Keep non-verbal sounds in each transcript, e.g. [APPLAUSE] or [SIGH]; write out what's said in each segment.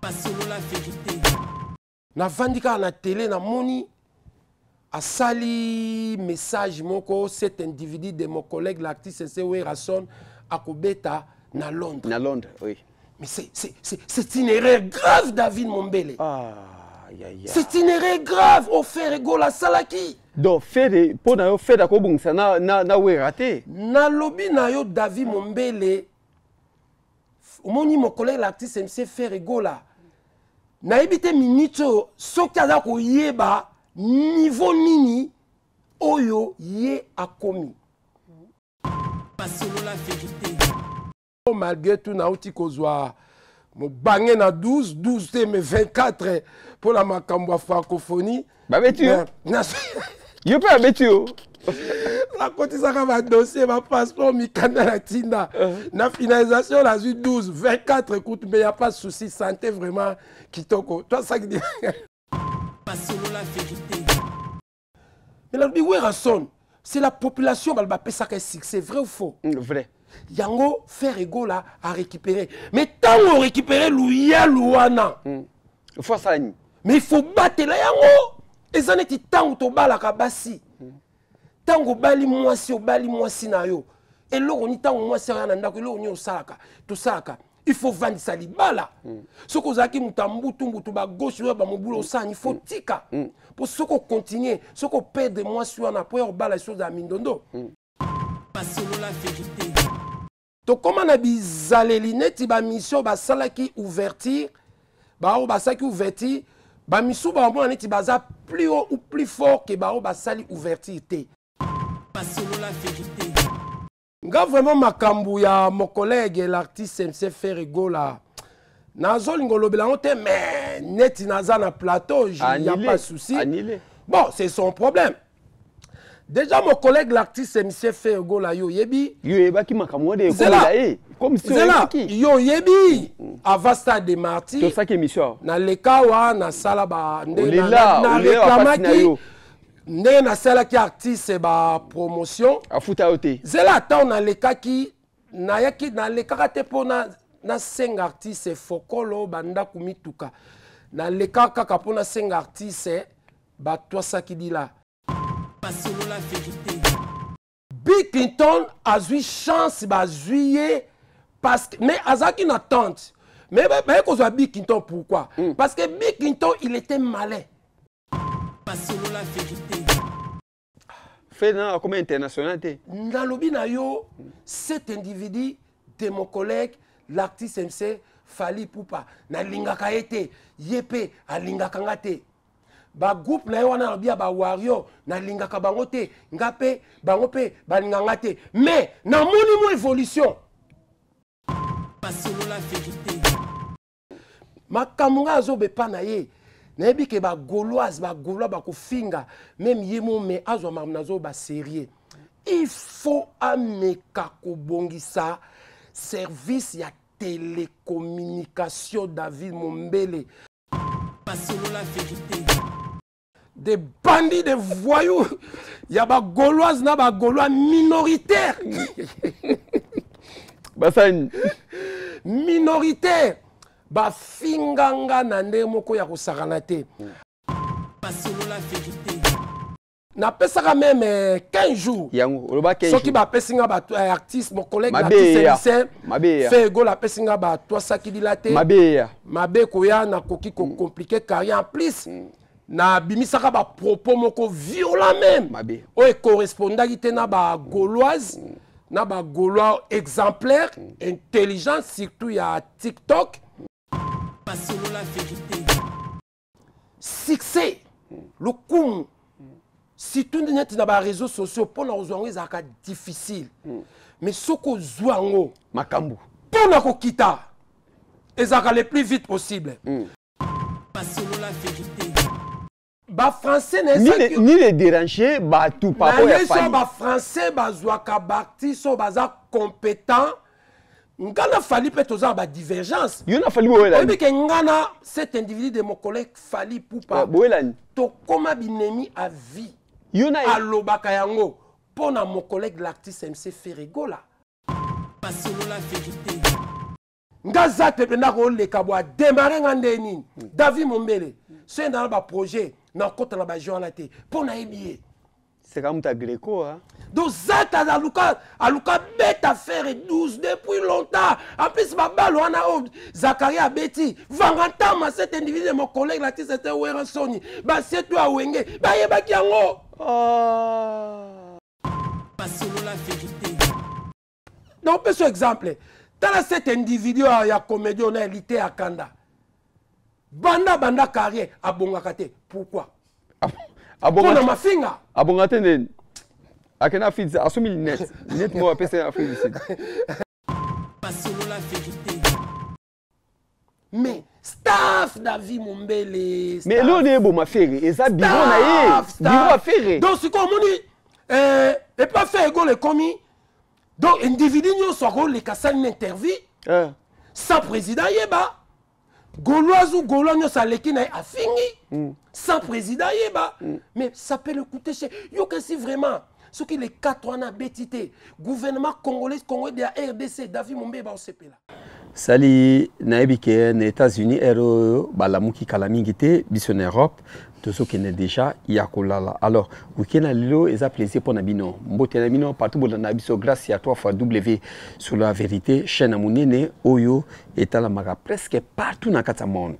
pas à la télé, na moni a sali message moko cet individu de mon collègue l'artiste nsewe rason akobeta na londres na londres oui mais c'est une erreur grave david mombele ah. c'est une erreur grave au ofere egola Salaki. donc fede pour na yo fede ça na, na, na raté. Na lobby na yo david mombele omoni collègue l'artiste mc fere egola nayebi te miniti oyo soki aza koyeba nivo nini oyo ye akomi o malgré tout nauti kozwa mobange na 12 12 te me 24 mpona makambo ya francophonie babeti [LAUGHS] yo va dossier, dossier, nakotisaka passeport, mi mikanda na Tinda. Euh. la finalisation la 12 24 écoute mais il n'y a pas de souci santé vraiment kitoko vérité. mais nalobi Rasson c'est la population va qui payer ça C'est vrai ou faux vrai yango faire à récupérer. mais tant qu'on récupère, ntango Il faut wana ça, mais il faut battre. yango eza neti ntango tobalaka basi ntango obali mwasi obali mwasi na yo eloko ni ntango mwasi aya na ndako eloko nini osalaka tosalaka il faut vandisa libala soki ozalaki moto ya mbutumbutu bagauche oyo bamobulu osani fo tika mpo soki okontinue soki operdre mwasi wana mpo ya obala esoza ya mindondo tokóma na bizaleli neti bamisio basalaki ouverture baoyo basalaki ouverture bamisu baomona neti baza plus haut ou plus fort ke bao basali ouverture te nga vraiment makambo ya mokolege l'artiste mc fer egola nazolinga olobela yango te mais neti naza na plateau ya pas souci bon c'est son problème déjà mokolege l'artiste mc fer egola yo oyebi yo oyebaki makambo wana ekola ye eh. ezala yo oyebi avant stade de martir naleka wa nasala bandenareklamaki ndenge nasalaki artiste bapromotion afuta yo te zela ata nalekaki nayaki nalekaka te mpona nasenga artiste fokolo bandako mituka nalekaka kaka mpona senga artiste batwasaki dila bill clinton azwi chance bazwi ye parce que mais azalaki na tante mais baye kozwa bikinton pourquoi mm. parce que bikinton il était malin fena akoma international te nalobi na yo cet individu de mon collègue l'artiste mc fali pupa nalingaka ye te ye mpe alingaka nga te bagroupe na ye wana nalobi ya bawario nalingaka bango te nga mpe bango mpe balingaka nga te mais namoni mo évolution basolola verité makambo ngai azobepa na ye nayebi ke bagauloise bagaulois bakofinga meme ye mo me azwa makambo nazo baserie ifo ameka kobongisa service ya télécommunication david mombele basolola verité de bandits de voyous ya bagauloise na bagaulois minoritaire [LAUGHS] basani minorité bafinganga na ndenge moko ya kosakana te napesaka meme 15 joursoki bapesinga baartiste eh, mokollegeartistefegol apesinga batwasakilila te mabe koya nakoki kocomplike mm. carrière en plus mm. nabimisaka bapropos moko violent meme oyo ekorespondaki te na bagauloise mm. na bagaulois exemplaire intelligent surtout ya tiktok succès lokumu surtout neti na bareseau sociaux mpona kozwa yango ezalaka difficile mais soki ozwa yango makambo mpona kokita ezalaka le plus vite possible mm. ni déranger, ba tout pas pour ya so ba bazwaka bartis oyo baza compétent ngana fali mpe toza ba divergence. yo na fali boyebike ngana cet individu de mokolo fali pupa boyelani tokóma binemi a vie yo na alobaka yango mpo na collègue l'artiste mc ferigola nga za pepe ndako oleka bwa le nga nde nini david mombele c'est dans ba projet nakota na bajon wana te mpo nayebi ye seka moto agreco a donc zata aluka aluka beta affaire 12 depuis longtemps en plus babale wana oyo oh, zakaria abeti vanga ntama cet individu mon collègue latise ete wera soni basie to awenge bayebaki yango ah. donc peso exemple tala cet individu ah, ya comédie ona elite ya kanda banda banda carrière abongaka te pourquoi mpona ah, mafinga abonga te ndeni akende afrique du sud asombi linete linete moko apesa afrique du sud mais staff david mombele mais eloo na yeboma fere eza biro na ye biro afere donc sikoyo omoni epa fe egole ekomi donc individu nyonso akoleka sali na interview eh. sa président yeba gauloise ou gaulois nyonso aleki na ye afingi mm. sans président ayeba mm. mais ça peut le coûter cher yokasi vraiment soki le 4 wana abeti te gouvernement congolais congolais de ya rdc david mombeba osepela sali nayebi ke na états-unis ere oyo e, balamuki kala mingi te biso na europe tozokende deja ya kolala alors wikend ya lelo eza plaisir pour Nabino. mbote Nabino, bino partout bolanda biso grâce à toi fois w sur la vérité chaîne ya monene oyo maga presque partout na le monde.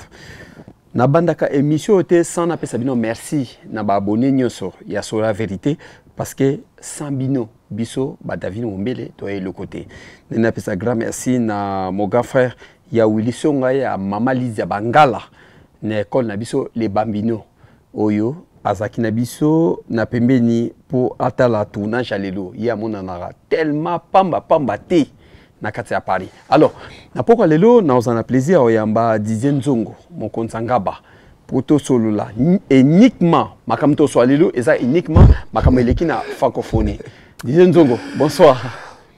Na nabandaka émission était sans napesa merci na abonné nyonso ya sur la vérité parce que sans n'abino, biso badavid mombele toya eloko te ndenge napesa grand merci na mon grand frère ya wiliso ya mama lizi ya bangala na n'abiso na biso oyo azalaki na biso na pembeni mpo atala tournage ya lelo ye amonanaka tellement pambapamba te na kati ya paris alors na pokwa lelo nakozala na plaisir ya koyamba didier nzongo mokonzi angaba mpo tosolola uniquement makambo tosola lelo eza uniquement makambo eleki na francophonie didier nzongo bonsoir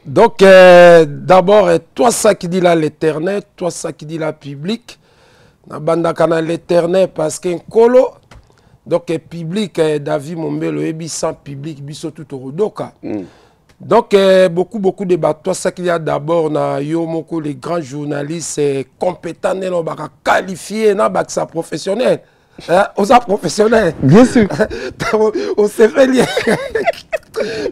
donc euh, d'abord euh, toi ça qui dit là l'éternel toi ça qui dit là public nabandaka na l'éternel parce que nkolo donc eh, public eh, david mombelo oyebi eh, sans public biso tu tokodoka mm. donc beaucoup beaucoup de bato asakilia d'abord na yo moko les grands journalistes compétent nde lobaka qualifié na bakisa professionnel oza professionnel bien sûr [LAUGHS] osepeli [LAUGHS]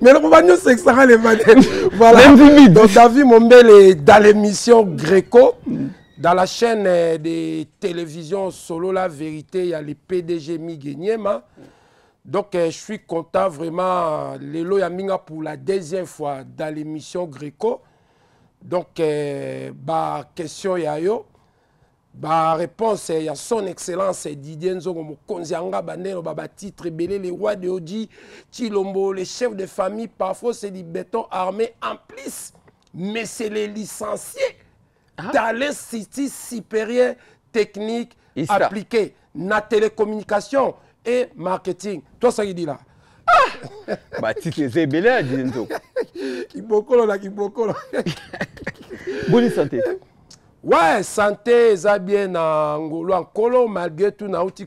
mais le compagnon s'extra les [LAUGHS] voilà donc david mombele dans l'émission gréco mm. Dans la chaîne euh, de télévision Solo La Vérité, il y a les PDG Migueniema. Donc, euh, je suis content vraiment, euh, Lelo Yaminga, pour la deuxième fois dans l'émission Gréco. Donc, bah, question Yayo. Bah, réponse, il y a son excellence Didier Nzongo Konzianga, Bandelo, Baba Titre, les rois de Odi, Chilombo, les chefs de famille, parfois c'est du béton armé en plus, mais c'est les licenciés ah. dans les sites supérieurs techniques appliquées dans na télécommunication et marketing. Toi, ça, il dit là. batiki eza ebele ya dini nzoko kibokolo na kibokolo Bonne santé ouais santé ça bien na ngolo en Colo, malgré tout nauti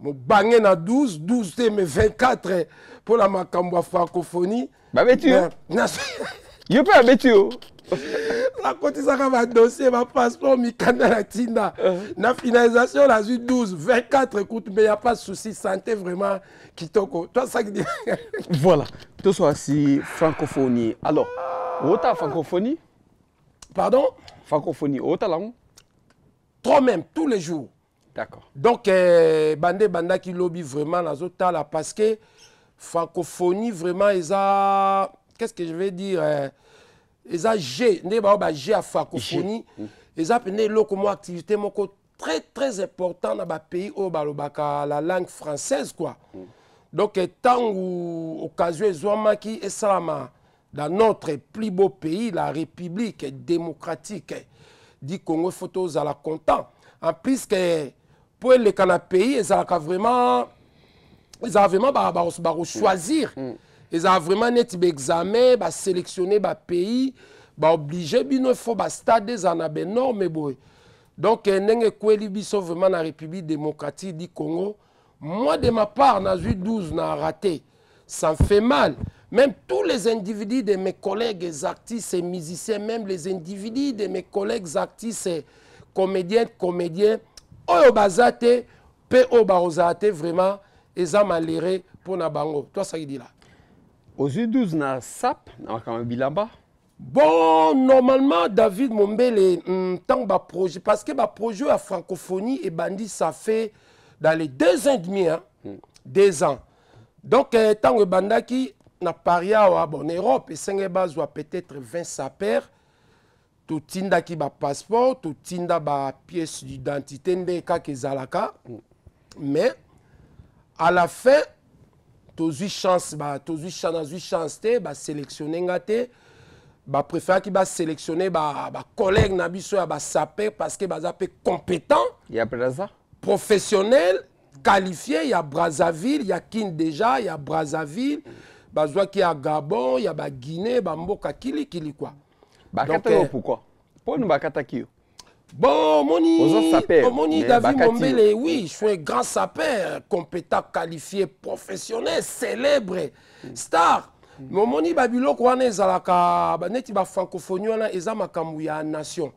mon bangé na 12 12 mais 24 pour la macambo francophonie Bah yo yo pas, mais tu hein. [LAUGHS] La la va ma mon à Tina. La finalisation la 12 24 écoute mais il n'y a pas de souci santé vraiment kitoko dit. [LAUGHS] voilà soit si francophonie alors la francophonie pardon francophonie est ngo Trois même tous les jours d'accord donc euh, bande qui lobby vraiment temps-là parce que francophonie vraiment ils ont, qu'est ce que je vais dire eh, eza g nde bao bag ya francophonie hmm. eza pene eloko mwa activité moko très très important na bapays oyo balobaka la langue française quoi mm. donc ntango occasion ezwamaki esalama dans notre plus beau pays la république démocratique du congo fo tozala content en plus ke mpo eleka na pays ezalaka vraiment ezala vraiment bakochoisir ba, ba, ba, ba, ba, ba, ba, ba, Ils ont vraiment neti baexamen bah, bah, pays, ba pays, pays efo obligé eza un énorme boy. donc eh, ils vraiment la république démocratique du congo moi de ma part eu 12 na raté ça me fait mal même tous les individus de mes collègues artistes et musiciens même les individus de mes collègues artistes et comédiens comédiens oyo Ils bah, ont vraiment, vraiment, ont ont vraiment pour malere Toi, ça bango dit là? ozwi 12 na sap na makambo ya e bilamba bon normalement david mombele ntango mm, baprojet parce que baprojet ya francophonie ebandi ça fait dans les deux ans et demi hein, mm. deux ans donc ntango eh, ebandaki na paris awa bon europe esengeli bazwa peut-être 20 sapere totindaki bapasseport totinda bapièce d'identité nde kaka ezalaka mm. mais à la fin Tous tous chances, tozwi chance ba chances, chance bah, chance te bah, préfère qu'il bah baselectionne bah, ba na biso ya basaper parce que bah mpe compétent Il y a Brazza. professionnel qualifié il y a brazzaville il y a Kin déjà il y a brazzaville bah, qui a gabon il y a ya baguinée bamboka kilikili kwa bah, Donc, yo euh, pourquoi nous bah yo Bon, Moni, Moni David Mombele, euh, oui, je suis un grand sapeur, compétent, qualifié, professionnel, célèbre, star. Mais Moni Babiloko, on Zalaka, à la francophonie, on est à la bah, nation.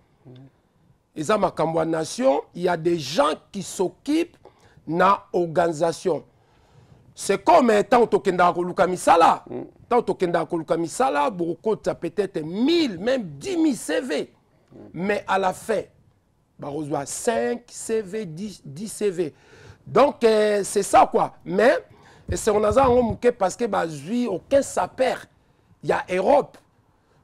Ils ont nation, il y a des gens qui s'occupent na organisation. C'est comme hein, tant que tu as koluka misala, tant que tu as misala, beaucoup peut-être 1000, même 10 000 CV. Mais à la fin, 5 CV, 10, CV. Donc, euh, c'est ça quoi. Mais, c'est on a ça parce que Bazui, aucun sapeur. Il y a Europe,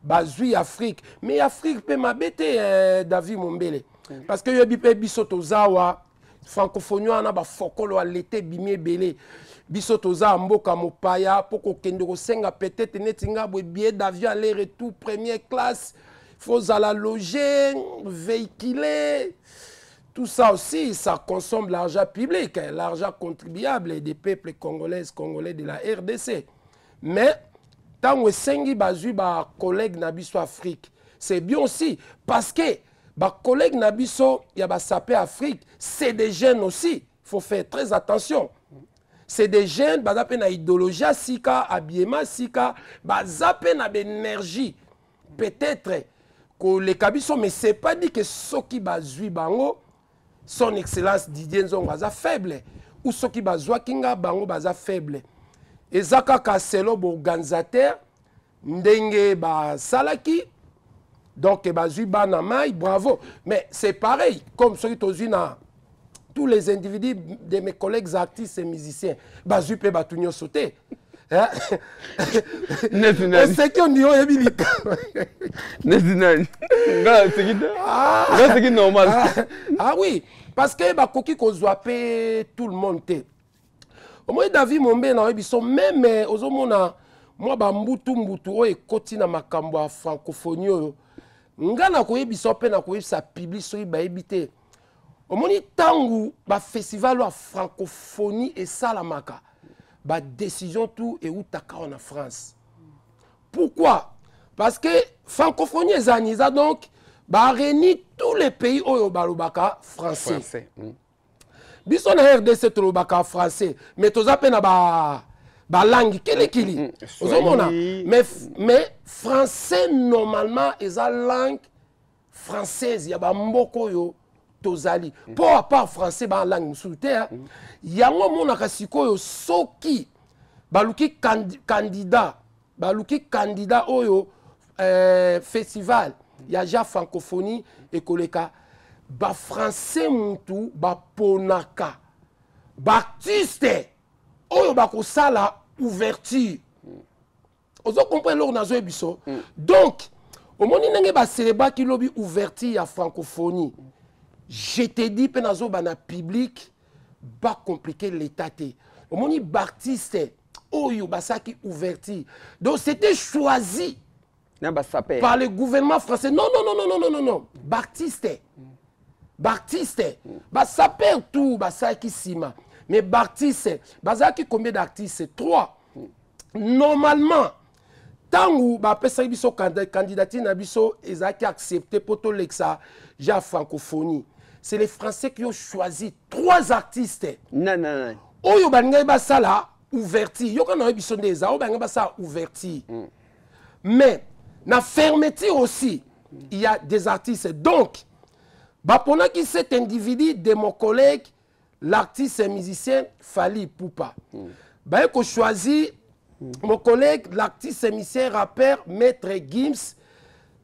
Bazui, Afrique. Mais Afrique peut m'abêter, euh, David Mombele. Parce que Yobi bisotozawa, francophonie, on a l'été, bimé belé. biso mboka mopaya peut-être netinga aller retour première classe faut aller loger, véhiculer. Tout ça aussi, ça consomme l'argent public, hein, l'argent contribuable des peuples congolais, congolais de la RDC. Mais, tant que Sengi eu un bah, collègue Nabiso Afrique, c'est bien aussi parce que bas collègue Nabiso, il y a bah, Afrique, c'est des jeunes aussi. Il faut faire très attention. C'est des jeunes, qui ont une idéologie, sika, habillement, bah, énergie. Peut-être, mais ce mais pas dit que soki bazwi bango son excellence didier nzongo aza faible ou soki bazwaki kinga bango baza faible Et kaka selo boorganisateur ndenge Salaki, donc e bazwi bana mai bravo mais c'est pareil comme tous les individus de mes collègues artistes et musiciens Bazui mpe sauter. oseki eh? ondinga oyebi likamboaseki ah. normal ah, ah oui parce que bakoki kozwa mpe tout le monde te omoni david mombe na oyebi so meme eh, ozomona mwa bambutu mbutu oyo ekoti na makambo ya francophonie oyo nga nakoyebisa mpe nakoyebisa publi soki bayebi te omoni ntango bafestival oyo ya francophonie esalamaka bah décision tout et où taka en France. Pourquoi Parce que francophonie et donc bah réunit tous les pays au balobaka français. français. Mm. on a RDC français, mais toza pe na ba langue kele qu'il hmm, hmm, Ozomona mais mais français normalement la langue française ya a un yo. tozali mpo apart français balange mosusu te yango omonaka sikoyo soki baluki kandida baluki kandida oyo eh, festival ya ja francophonie ekoleka bafrançais mutu baponaka baartiste oyo bakosala ouverture ozokomprendre eloko nazoyebi biso mm. donc omoni ndenge baselebaki lobi ouverture ya francophonie mm. je t'ai dit mpe nazobana public, bakomplike compliqué te un Baptiste, oyo oh, basaki ouvert. donc c'était choisi par le gouvernement français non non non non non non non Baptiste. Bah, ça perd tout bah, qui sima. mais Baptiste, Basaki, combien d'artistes trois normalement ntango bapesaki biso candidate na biso a accepté XA, lexa ja francophonie c'est les Français qui ont choisi trois artistes. Non, non, non. Mm. Mais fermeture aussi, il y a des artistes. Donc, pendant qui cet individu de mon collègue, l'artiste et musicien Fali Poupa. pas. Mm. Bah, choisi mm. mon collègue, l'artiste et musicien rappeur Maître Gims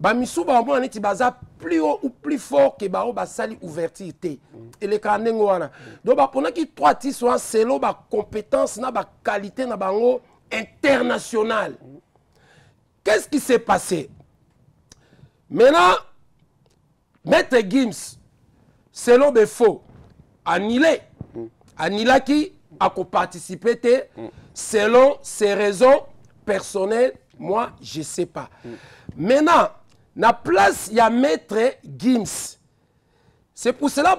ba bango wana neti baza plus haut ou plus fort que bango basali ouverture mm. et eleka il wana mm. donc trois titres selon ba compétence, na qualité, na bango internationale mm. qu'est ce qui s'est passé maintenant M. gims nié A annulé qui participer participé, selon ses raisons personnelles moi je sais pas maintenant na place ya maître gims c'est pour cela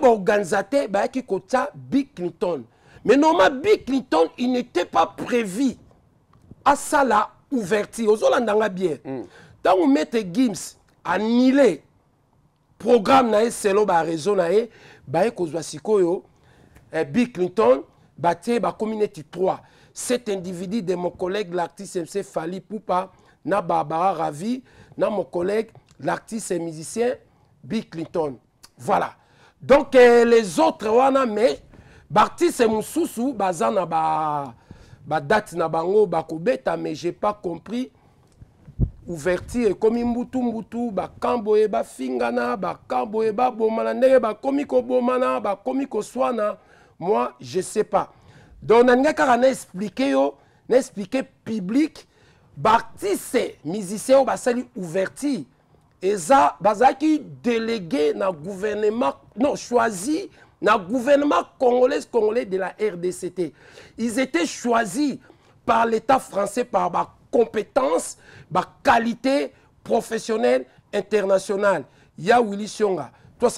qui a kotia bill clinton mais normalement bill clinton il n'était pas prévu la ouverture aux nga bien hmm. Tant que maître gims annulé programme na selon selo raison na a kozwa eh, bill clinton communauté ba community 3 cet individu de mon collègue l'artiste mc fali Poupa, na barbara ravi na mon collègue l'artiste et musicien Bill Clinton. Voilà. Donc euh, les autres wana mais Bartis et Moussoussou bazana ba date na bango bakobeta mais j'ai pas compris et comme imbutu mbutu ba kambo e ba fingana ba kambo e ba bomana ndenge ba komi bomana ba komi swana moi je sais pas. Donc on a na expliquer yo n'expliquer public Bartis musicien ba sali ouvertir eza bazaki délégué na gouvernement non choisi na gouvernement congolais congolais de la rdct ils étaient choisis par l'état français par compétence ma qualité professionnelle internationale ya Willy sionga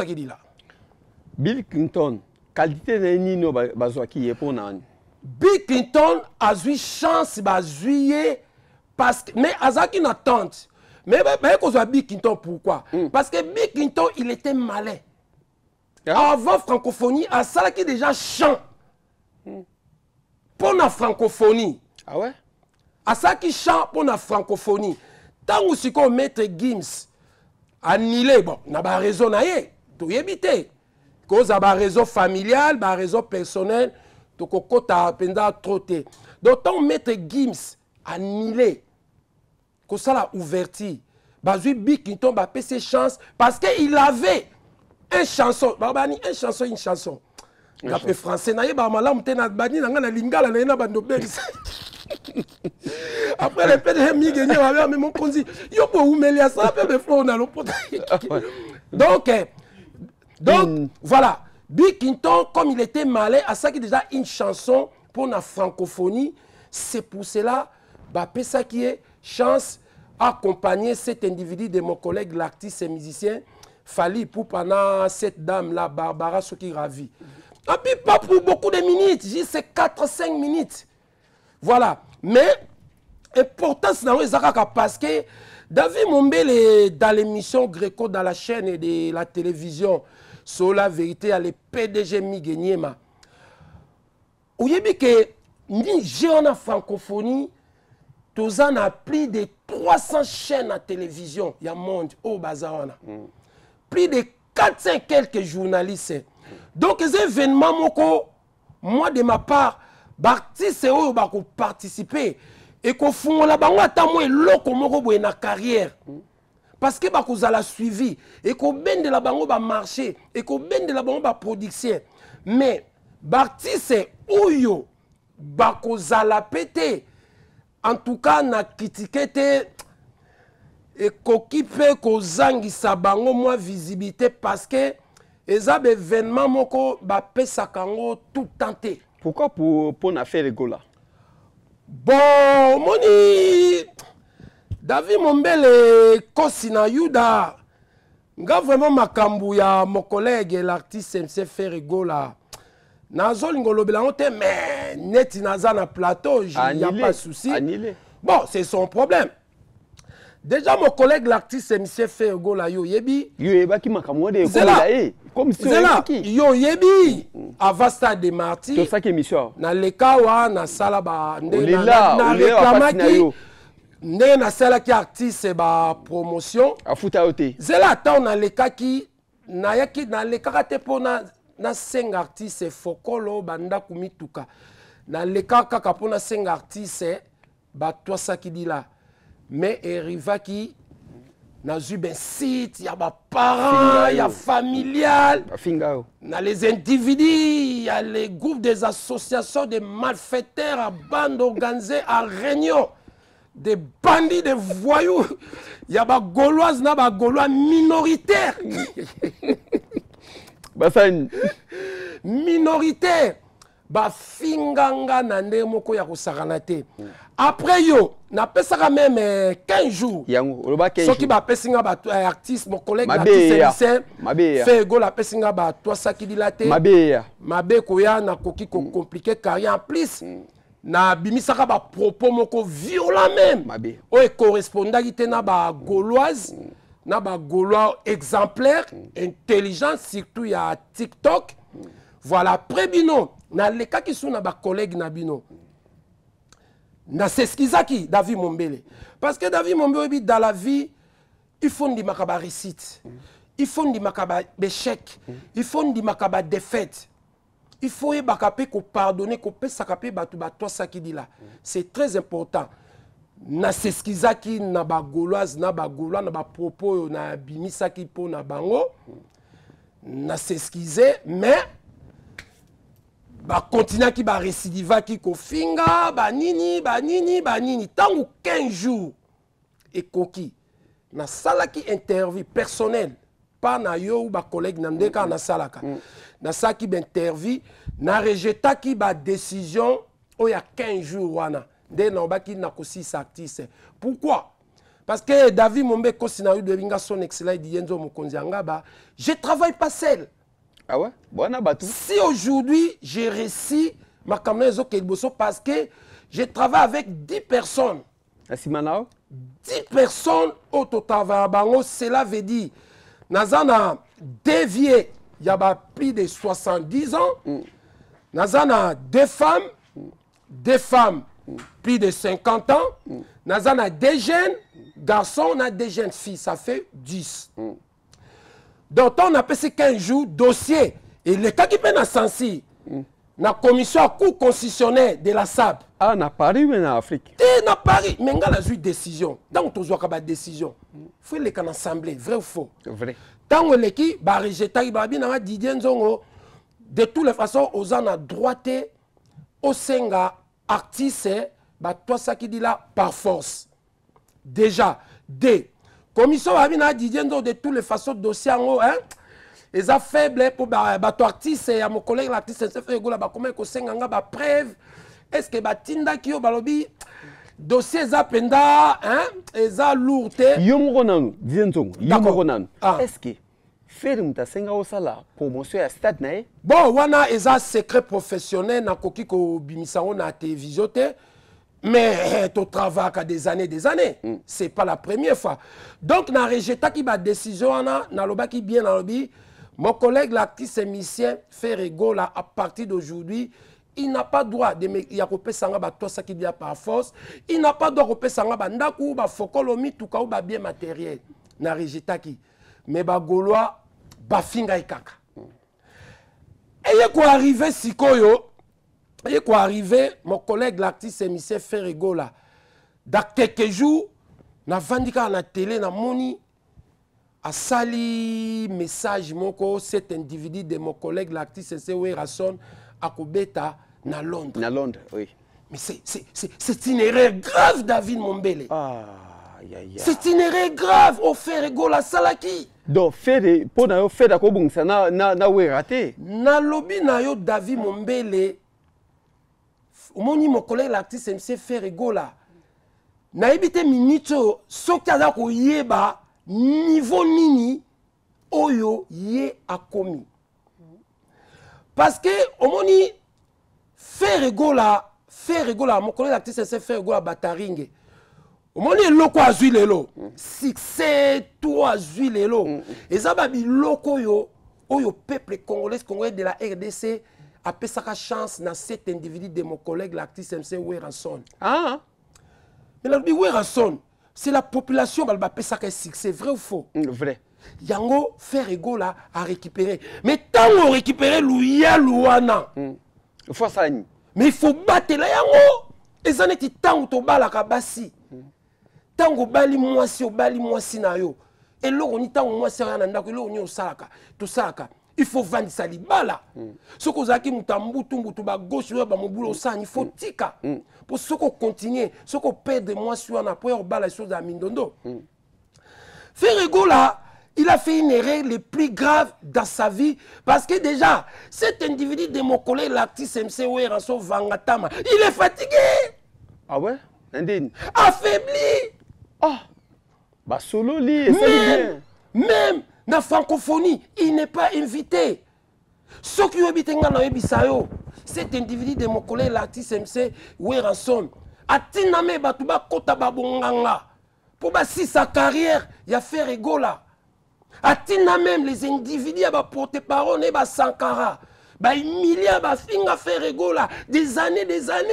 dit là? bill clinton qualité na Nino nini oyo bazwaki ye bill clinton eu chance bazwi parce que mais eu une attente. Mais de bah, bah, Bill Clinton pourquoi hmm. Parce que Clinton il était malin. Ah. Avant francophonie, à ça qui déjà chant. Hmm. Pour la francophonie. Ah ouais À ça qui chante pour la francophonie. Tant que si qu'on met Gims, il bon, n'a pas raison, Il y a Cause à réseau familial, raison réseau personnel, tout qu'on a trop D'autant mettre Gims, annulé l'a ouverti a bikinton ses chances parce que il avait une chanson une un chanson une chanson Il français lingala na un [LAUGHS] yo donc eh, donc mm. voilà bikinton comme il était malais qui déjà une chanson pour la francophonie c'est pour cela bah, qui est chance accompagner cet individu de mon collègue l'artiste et musicien Fali pendant cette dame-là, Barbara Soukiravi. Ravi. Ah, et puis pas pour beaucoup de minutes, c'est 4-5 minutes. Voilà. Mais importance dans parce que David Mombele, dans l'émission Gréco, dans la chaîne et de la télévision, sur la vérité, à le PDG Miguel Niema. Vous voyez que, j'ai en francophonie, nous a plus de 300 chaînes à télévision y a monde au oh, baza pris plus de 400 quelques journalistes donc un événement moko moi de ma part participer et ko bakoparticipe la bango ata mwa eloko moko boye na carrière parce que bakozala suivi ben la bango bamarché ben la bango produire. mais ba ko za mon travail en tout cas nakitike te ekoki mpe kozangisa bango mwa visibilité parce que eza baévénement moko bapesaka yango tout temps te pourquoi mpona faire egola bon omoni david mombele ekosi na yuda nga vraiment makambo ya mokolege l'artiste mc fer egola nazolinga olobela yango te mais neti naza na plateau ya pas souci bon c'est son problème déjà mon collègue l'artiste monsieur feogola yo oyebi yo oyebaki makambo wana ekomela ye comme si zela yo oyebi mm, mm. avant stade de marti tosaki émission naleka wa nasala ba nareklamaki ndenge nasalaki artiste bapromotion afuta yo te zela ntango nalekaki nayaki nalekaka te mpona nasenga artiste fokolo bandako mituka naleka kaka mpo nasenga artiste batwasaki dila mais erivaki nazwi basite ya baparent ya familial na les individus ya les groupes des associations de malfaiteurs à bande organisée à réunion de bandits de voyous ya bagauloise na bagaulois minoritaire [LAUGHS] basani minoritaire bafinganga na ndenge moko ya kosakana te après yo napesaka meme 15 joursoki bapesinga baartiste euh, mocollègeartiste fegol apesinga batwasakidila te mabe koya nakoki kocomplike mm. carrière en plus nabimisaka bapropos moko viola meme oyo ekorespondaki te na bagauloise mm. naba bagaulois exemplaire intelligent surtout y a tiktok voilà après bino nalekaki collègue na ce na a nasesikizaki david mombele parce que david mombele dans la vie il il il faut faut des échecs faut des baréussite défaites il faut y ndimaka badéfaite qu'on oyebaka mpe kopardonne kopesaka ça bato dit là c'est très important n'a nasesikizaki na bagoloise na bagaulois na propos na bimisaki po na bango naseskize mais nini baresidivaki nini banini nini tant ou 15 jours et n'a nasalaki interview personnel pa na yo ou collègue na nde mm. ben interview n'a rejeta ki ba décision o ya 15 jours wana nde nalobaki nakosisa artiste pourquoi parce que david mombe kosi de Ringa son excellent didier nzo mokonzi ya je travaille pas seul ah ouais? Bon, tout. si aujourd'hui j'ai réussi ma na ezokeli liboso parce que je travaille avec 10 personnes nsima 10 personnes total totravaya bah, bango cela veut dire naza na dévie ya bah, plus de 70 ans mm. naza deux femmes deux femmes plus de 50 ans, Nous a des jeunes garçons, on a des jeunes filles, ça fait 10. Donc on a passé 15 jours dossier et le cas qui peut na sensi la commission à cour constitutionnelle de la SAB. Ah, na Paris ou en Afrique Eh, na Paris. Mais on a eu décision. Donc, on a eu décision. Il faut les en assemblée, vrai ou faux Vrai. Tant que l'équipe, qui, bah, bah, on a de toutes les façons, on a droité, au Senga, artiste hein, bah toi ça qui dit là par force déjà d commission venir à didier ndo de toutes les façons dossier haut, hein ça faible hein, pour bah, bah toi artiste ya mokolege na artiste nsef egola que kosenga nga bapreuve estce batindaki yo balobi dossier eza mpenza hein, eza lourd te yo moko nanu didier ntongo yo ah. Est-ce que feri mutasenga osala promotion ya stade na bon wana eza secret professionnel n'a nakoki au yango na télévision te mais eh, eh, totravaaka des années des années mm. c'est pas la première fois donc na qui rejeta na n'a wana qui bien nalobi mon collègue l'actrice émissien Ferrego là à partir d'aujourd'hui il n'a pas droit de me ba kopesanga sa qui bien par force il n'a pas droit ba focolomie, tout cas ou ba bien matériel na rejeta qui. mais bagaulois bafi Et kaka quoi koarrive sikoyo quoi arrivé, mon collègue l'artiste émissaire feregola dans quelques jours navandi kaka la télé la sali message moko cet individu de mon collègue l'artiste ese werason akobeta na londres na londres oui mais c'est une erreur grave david mombele ah, c'est une erreur grave oferegola salaki. donc fede mpo na yo fede akobongisa na, na, na wera te nalobi na yo david mombele omoni mokolo elartiste mse fer egola nayebi te minute oyo soki aza koyeba niveau nini oyo ye akomi parce que omoni fer egola fer egola mokolo elartiste mse fer egola bataringe Moni eloko azwi lelo succès to azwi lelo babi mm, mm. babiloko oyo oyo peuple congolais, congolais de la rdc a ka chance na cet individu de mon collègue l'artiste mc weranson ah. mais nalobi weranson c'est la population pesa ka succès vrai ou faux mm, vrai yango faire à récupérer, mais tant ntango orécupéré luyalu wana mm. mais il faut là yango eza neti ntango tobalaka basi mm. Tango Bali mwasi Bali mwasi na yo eloko ni Tango mwasi Nanda na ndako eloko nini tout saka il faut vandisa libala mm. soki ozalaki moto ya mbutumbutu bagauche oyo bamobulu mm. il faut mm. tika mm. mpo soki okontinue soki operdre mwasi on po ya bala eso à mindondo mm. là, il a fait une erreur le plus grave dans sa vie parce que déjà cet individu de mon collègue l'artiste MC Vangatama il est fatigué ah ouais Ndini affaibli ah oh. basololi solo bien même na francophonie il n'est pas invité soki est te ngai nayebisa yo cet individu de collègue, l'artiste mc weranson atinama e bato pour babonganga si sa carrière ya fer egola atina même les individus à baporte parole na ye basankara à bah, faire fer là, des années des années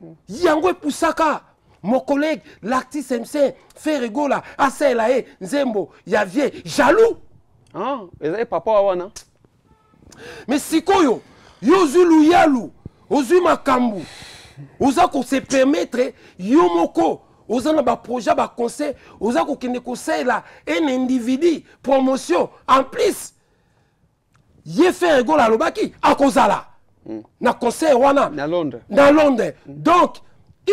mm. yango poussaka. mon collègue l'artiste MC feregola asala ah, ye eh, nzembo ya vie jaloux ah, eh, ezali papa wana mais sikoyo yo ozwi luyalu ozwi makambo oza kose permettre yo moko oza na baprojet baconseil oza kokende kosalela un individu promotion en plus ye feregola alobaki akozala mm. na conseil wana na londres, na londres. Mm. donc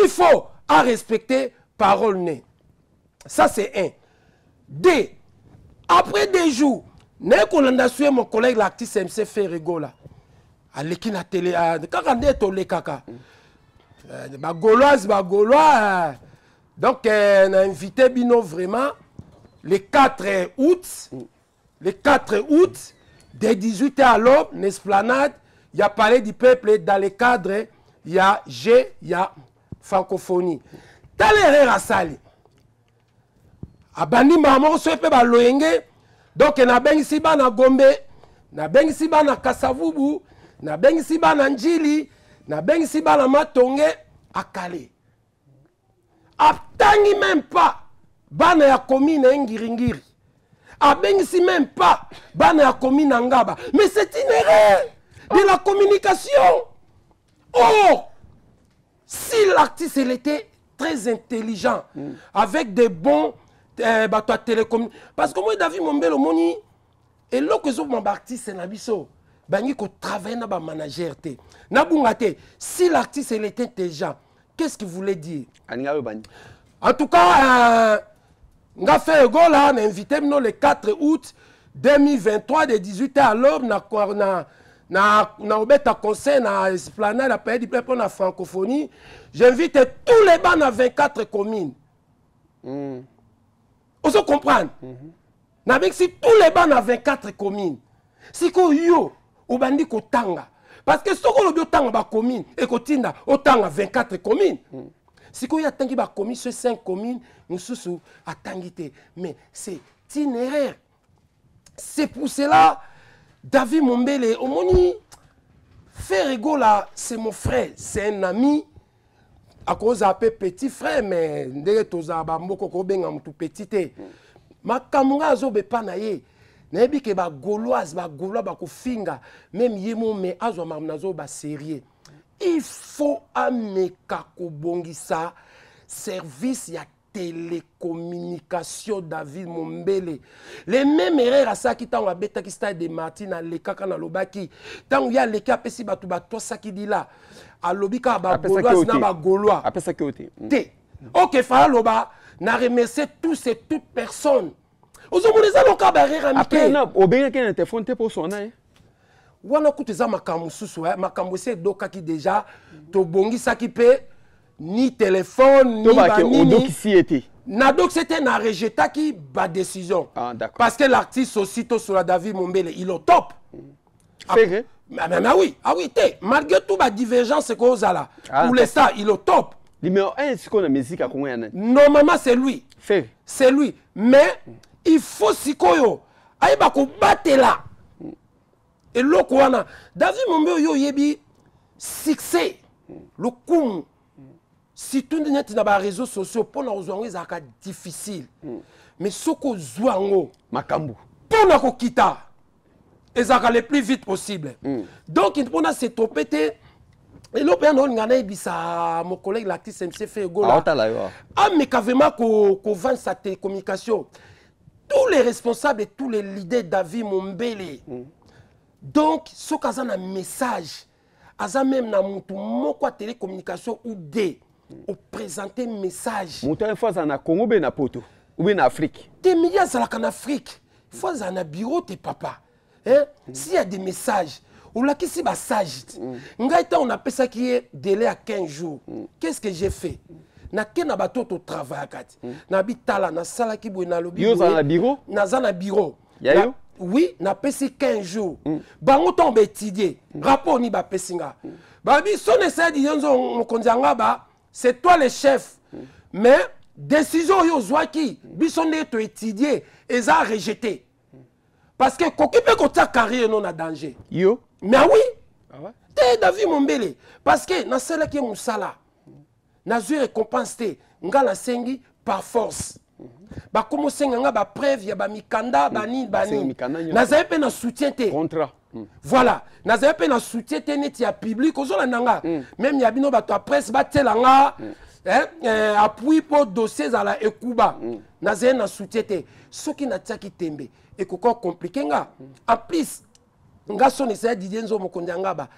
il faut à respecter parole née. Ça, c'est un. des après des jours, qu'on a sué mon collègue l'actrice MC Ferrego là. l'équipe à télé, à on est les caca, euh, ma gauloise, ma Donc, on a invité Bino vraiment le 4 août. Le 4 août, dès 18h à l'aube, l'esplanade, il y a parlé du Peuple, et dans les cadres il y a G, il y a francophonie tala erreur asali abandi mbala moko soki e mpe baloyenge donk nabengisi bana gombe nabengisi bana kasavubu nabengisi bana njili nabengisi bana matonge akale atangi meme pas bana ya komine engiringiri abengisi meme pas bana ya komine angaba mais c'est une erreur de la communication or oh! Si l'artiste, était très intelligent, mm. avec des bons euh, bah, télécommunications. Parce que moi, David Mombelo, moni, et là que mon artiste, c'est Nabiso. Bangi travaille dans la manager si l'artiste il était intelligent, qu'est-ce qu'il voulait dire En tout cas, euh, avons fait goal on avons invité le 4 août 2023 de 18h à l'heure na na na obeta conseil na esplanade apaye du peuple na francophonie j'invite tous les bans à 24 communes mm. comprenez comprendre mm -hmm. si tous les bans à 24 communes si ko yo obandi tanga parce que soki et ko bacommune o tanga 24 communes, commune mm. sikoyo ba commune, ce 5 communes, commune mosusu sous te mais c'est itinéraire c'est pour cela David Mombele, Omoni, Frère Egola, c'est mon frère, c'est un ami. À cause un peu petit frère, mais ndenge toza bamboko ko benga mutu petit te. Makamura azo be panaye. Nayebi ke ba gauloise, ba gaulois ba kofinga, même yemo me azo marnazo ba sérieux. Il faut ameka kobongisa service ya télécommunication david mombele le meme erreur asalaki ntango abetaki stade de martin alekaka nalobaki ntango ye aleki apesi bato batwasaki lila alobi kaka bagoloise na bagolois te ok fala loba na remercie tous et toute personne ozomona eza loka barere amikeobengaki na telefone te mpo sona ye wana kutu eza makambo mosusu makambo esi edokaki deja tobongisaki mpe ni téléphone, ni banini. qui était. Nadok c'était na rejeta qui ba décision. Ah, Parce que l'artiste aussitôt sur la David Mombele, il est au top. C'est vrai. Mais, mais, mais, oui, ah oui, t'es. Malgré tout, ma divergence, que vous là. Ah, Pour l'instant, il est au top. Numéro 1, c'est quoi la musique à combien Normalement, c'est lui. C'est lui. Mais il faut si koyo. Aïe, bah, qu'on batte là. Et l'okwana. David Mombele, yo, yebi, succès. Le coup. surtout nde neti na bareseau sociaux mpona kozwa yango ezalaka difficile mais soki ozwa yango makambo mpona kokita ezalaka le plus vite possible mm. donc mpona setope te eloko ya na olinga nayebisa mon collègue l'artiste mc fegola ameka vraiment kovande sa télécommunication tous les responsables et tous les leaders david mombele mm. donc soki aza na message aza même na motu moko ya télécommunication ou deux au présenter message mon téléphone azala na congo mpe na poto obe en afrique Des mili là qu'en afrique fo en bureau tes papa hein? Mm. y a des messages ou qui olakisi basage mm. appelle ça qui est délai à 15 jours mm. qu'est ce que j'ai fait n'a nake na bato oyo travaillaka ti mm. nabitala nasalaki boye nalobi naza na bureau oui napesi 15 jours bango ntango baétudie rapport ni pesinga nga babi son na esaya diyanzo mokonzi yanga ba c'est toi le chef mais décision oyo ozwaki biso étudier et ça rejeté, parce que koki mpe ta carrière non na danger yo mais oui ah ouais? te david mombele parce que nasalaki ye mosala nazwi récompense te nga sengi par force bakomi osenga nga preuve ya bamikanda banini banini nazali mpe na soutien te contrat Mm. Voilà. Nazaya pe na soutien te ya public nanga. Mm. Même ya bino to presse ba telanga. Mm. Hein, eh, appui pour dossier à la ekuba. na soutien te. Soki na ki tembe ekoko compliqué nga. En plus nga soni sa dienzo ba.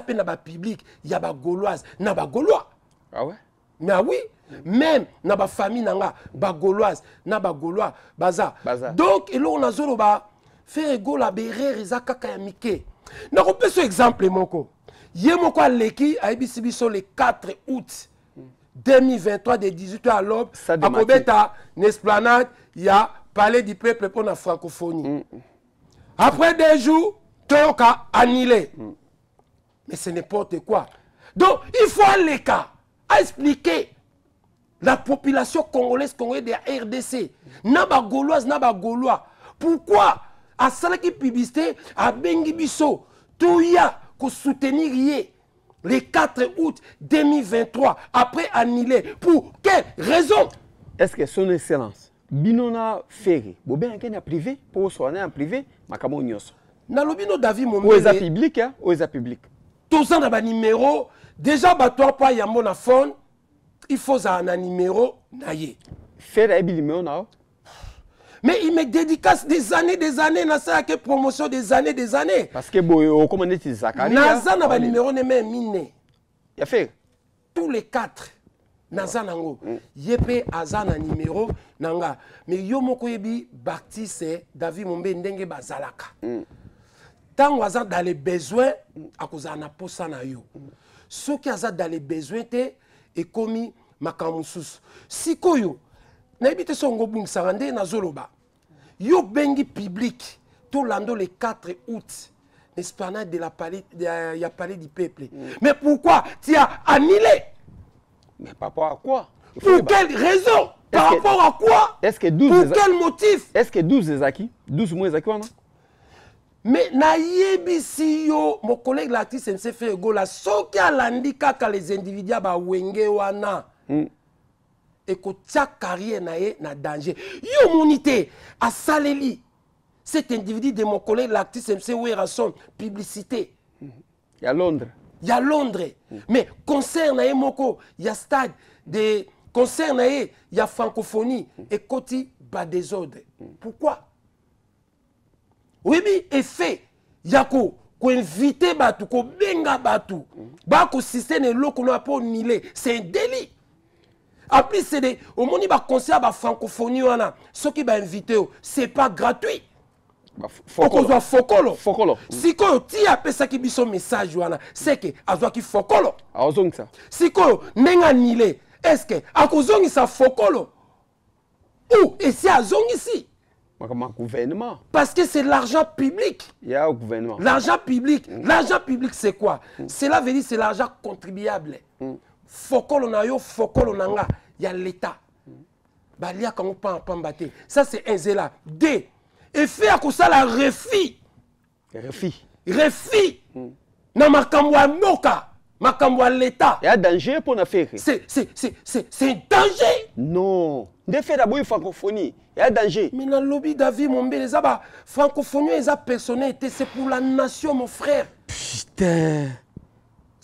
pe na ba public ya ba gauloise na ba gaulois. Ah ouais. Mais ah oui, même na famille nanga ba gauloise na ba baza. baza. Donc ilo na zolo faire égaux berere eza kaka ya mike un exemple moko ye moko à ayebisi sur le 4 août 2023 de 18 h à l'aube à kobeta esplanade a palais du peuple pour la francophonie mm. après deux jours a annulé mais c'est n'importe quoi donc il faut à expliquer la population congolaise congolaise de la rdc na gauloise, na gaulois. pourquoi Salaki publicité à bengi biso a kosoutenir soutenir le 4 août 2023 après annuler, pour quelle raison est-ce que son excellence bino na feri est privé pour soigner en privé ma nyonso nalobi no david momoyo eza public, hein? public public tous en un numéro, déjà pas y pas mon fone il faut un numéro nimero na ye fere ayebi nimero un mais il me dédicace des années des années sa promotion des années des années parce que au okoma neti zakari naza na numéro ne miné. mine a fait tous les quatre naza nango mm. ye mpe aza na numero mais yo moko yebi baptiste david mombe ndenge bazalaka mm. Tant que dans les besoins akozala posana posa na yo qui aza dans les besoins te ekomi makambo Si Naibite songo ça ngobungisaka na zoloba. yo bengi tout l'ando le 4 août n'est-ce pas? de la palais, de, a palais du peuple mm. mais pourquoi tu as annulé mais par rapport à quoi pour quelle raison par rapport à quoi est-ce que 12 pour quel motif est-ce que 12 acquis? 12 mois ezaki non? mais si yo mon collègue l'artiste nsefe egola a alandi que les individus bawenge wana mm. Et ekotia carrière na ye na danger yo omoni a saleli. cet individu de mon collègue l'artiste mc son publicité y a londres y a londres mm. mais concert na y moko a stade de concert na y a francophonie mm. ekoti badésordre mm. pourquoi mais effet ya ko koinvite bato kobenga bato bakosiste na qu'on na mpo mile c'est un délit c'est appli la francophonie, la francophonie, ce soki bainvite inviter. c'est pas gratuit bah, tu fokolo ça qui est son message c'est ce azwaki fokolo sikoyo ndenge anile eske akozongisa fokolo ou esi azongisi bah, gouvernement. Parce que c'est l'argent public. Il y a au gouvernement. L'argent public. Mm. L'argent public, c'est quoi mm. Cela veut dire c'est l'argent contribuable. Mm. Fokolo na yo, fokolo nanga. Bah, il y a l'État. a quand on pas en Ça c'est un zéla. D. Et faire comme ça la refi. Refi. Refi. Na noka. quand moi l'État. Il y a danger pour la faire. C'est c'est c'est c'est un danger. Non. De francophonie. Il y a danger. Mais dans le lobby mon mon ça abats, Francophonie, ils a personnalité. C'est pour la nation, mon frère. Putain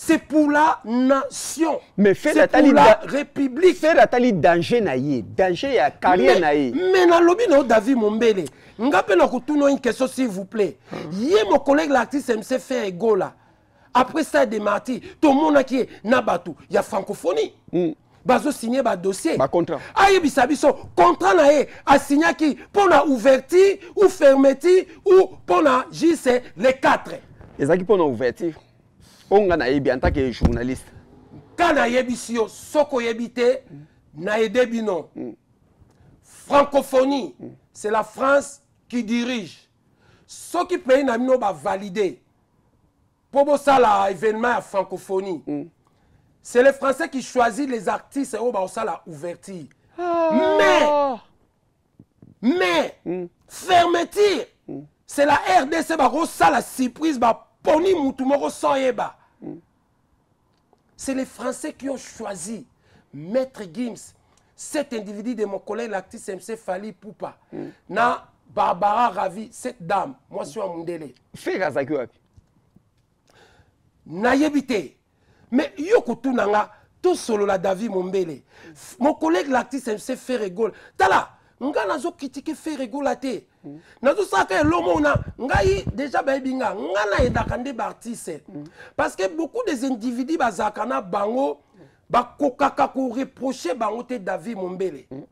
c'est pour la nation. Mais la pour la république. Fait la tali danger naïe, danger à carrière naïe. Mais David lobby David Mombele. nous na kutuno une question s'il vous plaît. Yé mon collègue l'artiste MC fait ego là. Après ça des martyrs, tout le monde qui est nabatu, il y a francophonie. Mm. Bazo signé ba dossier. Ba contrat. Aye bisabiso contrat naïe a signé qui pour la ouverture ou fermeture ou pour la JC les quatre. qui pour la ouverture onga nayebi en tant que journaliste nta nayebisi sio soko na aidé bino francophonie c'est la france qui dirige soki pays na validé, pour ça l'événement événement à francophonie c'est les français qui choisissent les artistes et oyo a ouvert. mais mais c'est fermeture c'est la rdc la surprise baponi mutu moko soyeba C'est les Français qui ont choisi Maître Gims, cet individu de mon collègue, l'actrice MC Fali Poupa, mm. na Barbara Ravi, cette dame, moi je suis à Mundele. Fait Razaki Wapi. Nayebite. Mais yoko tunanga, tout solo la David Mombele. Mon collègue, l'actrice MC Ferregol. Tala, nga nazo critiquer Ferregol la te. C'est mm. nazosaka elomo una ngai deja baibinga ngana nga nayendaka nde baartiste mm. parce que beaucoup des individus bango ba mm. bango ko reprocher bango te david mombele mm.